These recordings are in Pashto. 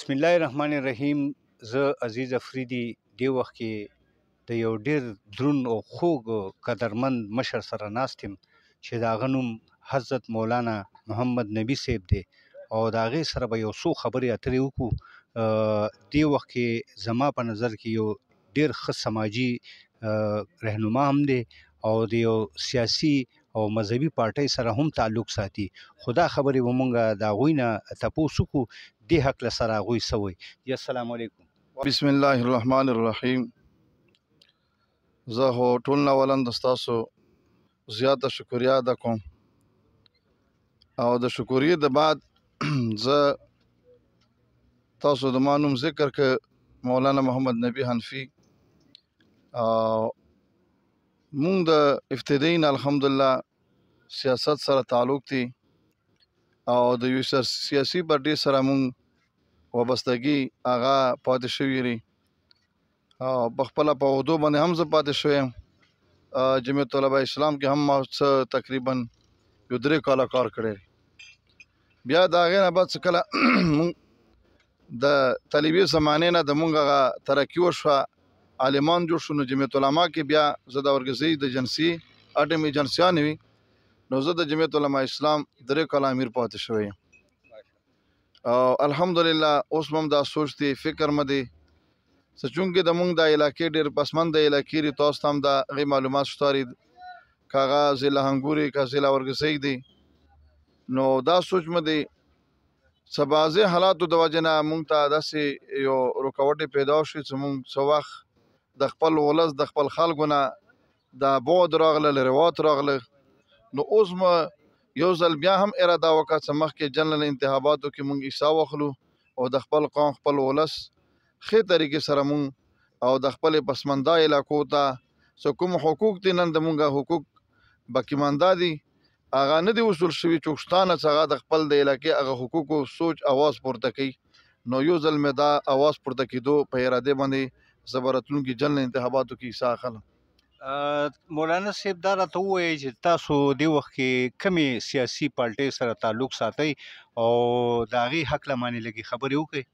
بسم الله الرحمن الرحیم زه عزیز افریدی دی وخت کې د یو ډیر درون او خوږ قدرمند مشر سره ناستم چې دا غنوم حضرت مولانا محمد نبی صاحب دی او دا غي سره به یو څو خبرې اترې وکړو دی وخت کې زما په نظر کې یو ډیر ښه سماجی رهنما هم دی او د یو سیاسي او مذهبي پارټۍ سره هم تعلق ساتي خدا خبرې ومونږه دا غوینه تاسو کو دی حق له سره غوي سوی السلام علیکم بسم الله الرحمن الرحیم زه هو ټول نه ولند تاسو زیاته شکریا ادا کوم او د شکرې د بعد زه تاسو د مانوم ذکر ک مولانا محمد نبی حنفی او مونږ د ابتدین الحمدلله سیاست سره تعلق دي او د یو سیاسي پارټي سره مونږ وابستګي هغه پاتې شوی لري او په خپل په عہدو باندې هم زه پاتې شوی جمعیت طلبه اسلام کې هم تقریبا یو درې کاله کار کړی بیا دا غیر بعد څه کله د طالبي زمانه نه د مونږه ترکیو شوه عالمان جوړ شو نو جمعیت العلماء کې بیا زه د ورګزی د جنسي اټمی جنسیان وي نو زه د جمعیت العلماء اسلام درې کال امیر پاتې شوی او الحمدلله اوس مم دا سوچتي فکر مده سچونګه د مونږ د علاقې ډېر پسمند د علاقې ری تاسو تم دا غي معلومات شتاري کاغه ضلع هنګوري کا ضلع ورګسې دي نو دا سوچ مې سبازه حالات د وجنه مونږ ته داسې یو رکاوټ پیدا شي چې مونږ سوخ د خپل ولس د خپل خلکو نه د بود راغله لروات راغله نو اوس ما یو ځل بیا هم اراده وکړه چې مخکې جنرال انتخاباتو کې مونږ حصہ واخلو او د خپل قوم خپل ولس خې طریقې سره مونږ او د خپل پسمندا علاقو ته سو کوم حقوق دي نن د مونږه حقوق بقیماندا دي اغه نه دی وصول شوی چوکستانه څنګه د خپل د علاقې اغه حقوقو سوچ اواز پورته کوي نو یو ځل مې دا اواز پورته کیدو په اراده باندې زبرتون کې جن انتخاباتو کې حصہ اخلم مولانا صاحب دا راته وایي چې تاسو دی وخت کې کمی سیاسي پالټې سره تعلق ساتي او داغي حق لمانې لګي خبرې وکړي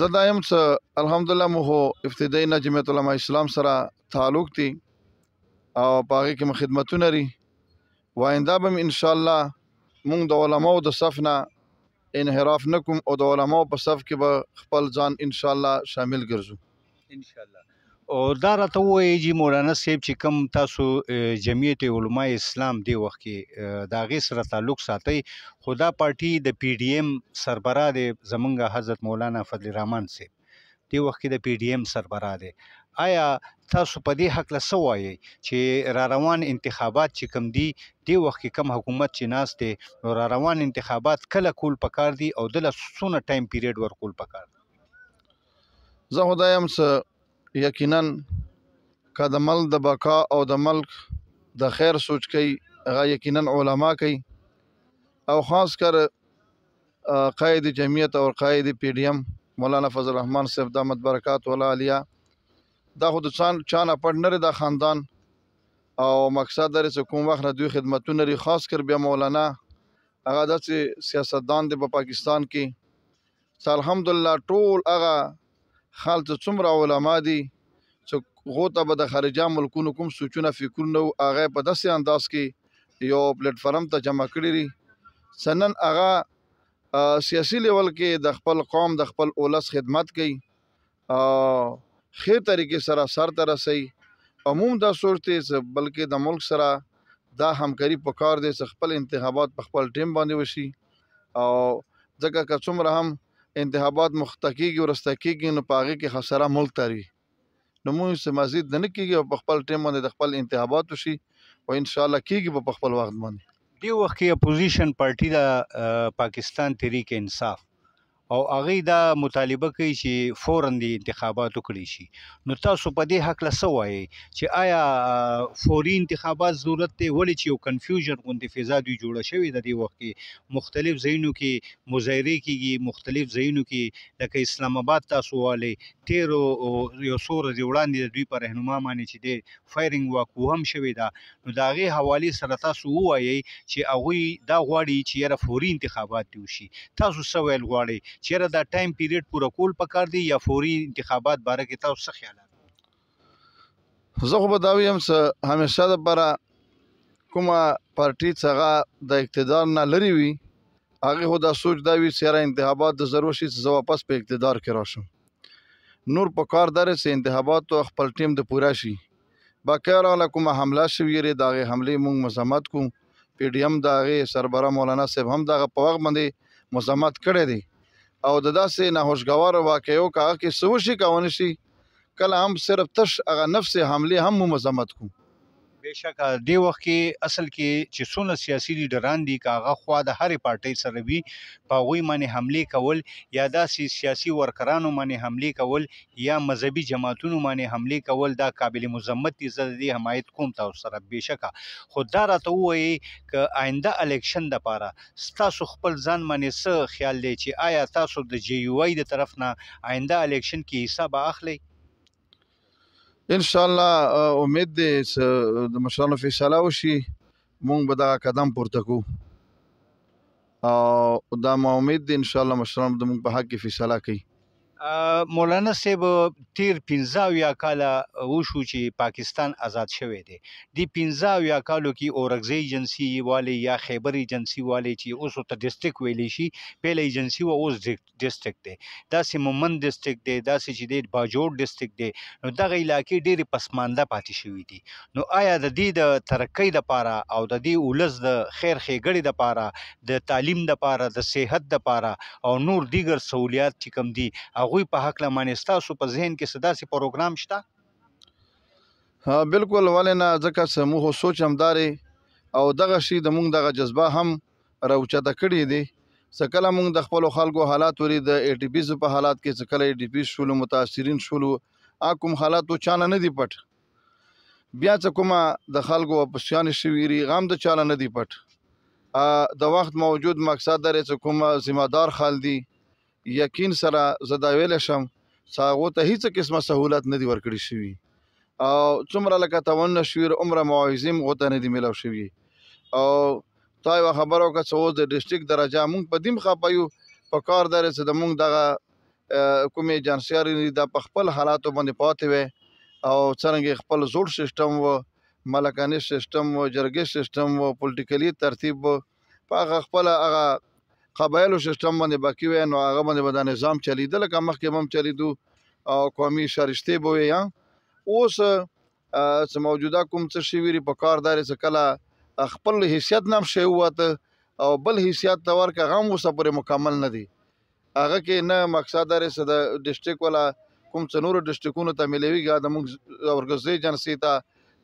زه دایم چې الحمدلله مو هو ابتدایي نه جمعیت العلماء اسلام سره تعلق دي او پاره کې خدمتونه لري واینده به ان شاء الله مونږ د علماو د صفنه انحراف نکوم او د علماو په صف کې به خپل ځان ان شاء الله شامل ګرځو ان شاء الله او دا راته وایي چې مولانا صاحب چې کوم تاسو جمعیت علما اسلام دی وخت کې دا غي سره تعلق ساتي خدا پارټي د پی ډی ایم سربرا دی زمونږ حضرت مولانا فضل الرحمن صاحب دی وخت کې د پی ډی ایم سربرا دی آیا تاسو په دې حق له سوایي چې را روان انتخابات چې کم دي دی وخت کې کم حکومت چې ناس ته نو را روان انتخابات کله کول پکار دي او دله سونه ټایم پیریډ ورکول پکار دي زه خدای هم س یقینا کا د مل د بقا او د ملک د خیر سوچ کوي غا یقینا علما کوي او خاص کر قائد جمعیت او قائد پی ډی ایم مولانا فضل الرحمن صاحب دامت برکات ولا علیه دا خو د څان چانه پړنر د خاندان او مقصد در څه کوم وخت دوی خدمتونه لري خاص کر بیا مولانا هغه د سیاستدان د په پاکستان کې الحمدلله ټول هغه خالته څومره علما دي چې غوته به د خارجه ملکونو کوم سوچونه فکرونه هغه په داسې انداز کې یو پلیټ فارم ته جمع کړی لري سنن هغه سیاسي لیول کې د خپل قوم د خپل اولس خدمت کوي خیر طریقې سره سر ته رسي عموم دا سوچ دی بلکې د ملک سره دا همکاري پکار دی خپل انتخابات په خپل ټیم باندې وشي او ځکه که څومره هم انتخابات مختقیږي او رستقیږي نو پاغي کې خساره ملک تري نو موږ سم مزید نه کیږي او په خپل ټیم باندې د خپل انتخابات وشي او ان شاء الله کیږي په خپل وخت باندې دی وخت کې اپوزیشن پارټي د پاکستان تحریک انصاف او هغه دا مطالبه کوي چې فورن دي انتخابات وکړي شي نو تاسو په دې حق له سوای چې آیا فوري انتخابات ضرورت دی ولې چې یو کنفیوژن غوندې فضا دی جوړه شوې د دې وخت کې مختلف ځایونو کې مظاهره کیږي مختلف ځایونو کې لکه اسلام آباد تاسو والي 13 یو سور دی وړاندې د دوی پر رهنما باندې چې دی فایرینګ واکو هم شوې ده نو دا غي حواله سره تاسو وایي چې هغه دا غواړي چې یره فوري انتخابات دی وشي تاسو سوال غواړي چیرې دا ټایم پیریډ پوره کول پکار دی یا فوري انتخابات باره کې تاسو څه خیال زه خو به دا ویم چې همیشه د لپاره کومه پارټي څنګه د اقتدار نه لري وي هغه خو دا سوچ دا وی چې را انتخابات د ضرورت شي چې واپس په اقتدار کې راشم نور په کار درې چې انتخابات او خپل ټیم د پوره شي باکره علیکم حمله شوې ری داغه حمله مونږ مزمت کوم پی ډی ایم داغه سربره مولانا صاحب هم دغه په وخت باندې مزمت کړی دی او د داسې ناهوشګوار واقعو کا کې سوشي کاونه شي کله هم صرف تش هغه نفس حمله هم مزمت کو بهشکه دی وخت کې اصل کې چې څونه سیاسي لیډران دي کاغه خوا د هرې پارټۍ سره وي په غوي باندې حمله کول یا داسې سیاسي ورکرانو باندې حمله کول یا مذهبي جماعتونو باندې حمله کول دا قابل مذمت دي زړه دي حمایت کوم تاسو سره بهشکه خدای راته وایي ک آینده الیکشن د پاره تاسو خپل ځان باندې څه خیال دی چې آیا تاسو د جی یو ای د طرف نه آینده الیکشن کې حساب اخلي ان شاء الله امید دې د مشرانو فیصله وشي مونږ به دا قدم پورته کوو او دا ما امید دې ان شاء الله مشرانو د موږ په حق کې فیصله کوي مولانا صاحب تیر 15 یا کال وشو چې پاکستان آزاد شوی دی د 15 یا کالو کې اورګزی ایجنسی والی یا خیبر ایجنسی والی چې اوس ته ډیسټریکټ ویلی شي پیل ایجنسی و اوس ډیسټریکټ دی دا سیممن ډیسټریکټ دی دا چې د باجوړ ډیسټریکټ دی نو دغه علاقې ډېری پسمانده پاتې شوی دي نو آیا د دې د ترقۍ لپاره او د دې ولز د خیر خېګړې لپاره د تعلیم لپاره د صحت لپاره او نور دیګر سہولیات چې کم دي او هغوی په حق لمانې ستاسو په ذهن کې سداسي پروګرام شته ها بالکل ولنه ځکه چې موږ سوچ همداري او دغه شی د موږ دغه جذبه هم راوچته کړی دی سکله موږ د خپل خلکو حالات ورې د ای ټی پی ز په حالات کې سکله ای ټی پی شولو متاثرین شولو ا کوم حالات چانه نه دی پټ بیا چې کومه د خلکو په شان شویری غام د چاله نه دی پټ د وخت موجود مقصد درې چې کومه ذمہ دار خال دی یقین سره زه دا ویل شم ساغو ته هیڅ قسمه سہولت نه دی ورکړی شوی او څومره لکه توان نشویر عمره معاوزم غوته نه دی ملو شوی او تا یو خبرو که څو د ډیسټریکټ درجه مونږ په دیم خپایو په کار درې چې د مونږ دغه کومې جنسیاري د خپل حالاتو باندې پاتې وي او څنګه خپل زوړ سیستم و ملکاني سیستم و جرګي سیستم و پولیټیکلی ترتیب په خپل هغه قبایلو سیستم باندې باقی وي نو هغه باندې به د نظام چلیدل که مخکې هم چلیدو او قومي شرشته بوي یا اوس چې موجوده کوم څه شیویری په کاردار څه کله خپل حیثیت نام شی وته او بل حیثیت تور کا غم وسه پر مکمل نه دی هغه کې نه مقصد لري چې د ډیسټریکټ ولا کوم څنور ډیسټریکونو ته ملويږي د موږ اورګزې جنسي ته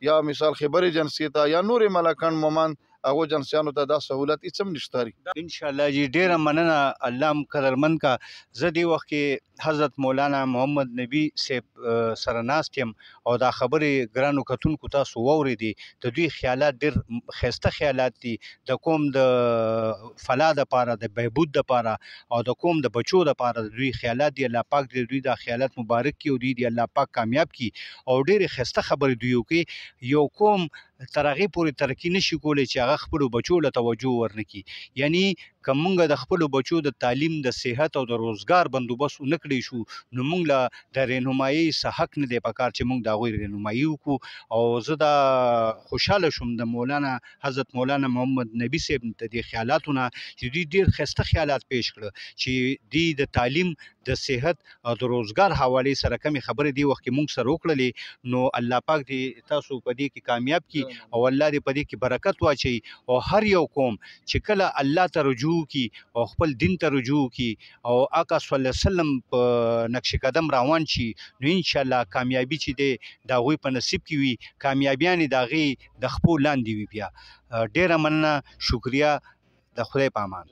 یا مثال خبري جنسي ته یا نور ملکان مومن هغه جنسیانو ته دا سہولت هیڅ هم نشته ان شاء الله جی ډیره مننه الله مقدرمن کا زدي وخت کې حضرت مولانا محمد نبی سیب سره ناستیم او دا خبرې ګرانو کتونکو تاسو ووري دي د دوی خیالات ډیر خسته خیالات دي د کوم د فلا د پاره د بهبود د پاره او د کوم د بچو د پاره د دوی خیالات دی الله پاک دې دوی دا خیالات مبارک کړي او دوی دی الله پاک کامیاب کړي او ډېر خسته خبرې دوی کوي یو قوم تر هغه پورې ترقی نشي کولای چې هغه خپل بچو له توجه ورنکي یعنی کومګه د خپل بچو د تعلیم د صحت او د روزګار بندوبست نکړي شو نو موږ له د رهنمایي حق نه دی پکار چې موږ دا غوي رهنمایي وکړو او زه دا خوشاله شوم د مولانا حضرت مولانا محمد نبی صاحب ته د خیالاتونه چې دوی ډیر خسته خیالات پیښ کړ چې دوی د تعلیم د صحت او د روزګار حواله سره کمی خبره دی وخت موږ سره وکړلې نو الله پاک دې تاسو په دې کې کامیاب کړي او الله دې په دې کې برکت واچي او هر یو قوم چې کله الله ته رجوع رجوع کی او خپل دین ته رجوع کی او آقا صلی الله علیه وسلم په نقش قدم روان شي نو ان شاء الله کامیابی چې دی دا غوي په نصیب کې وي کامیابیان دا غي د خپل لاندې وي بیا ډیره مننه شکریا د خدای په امان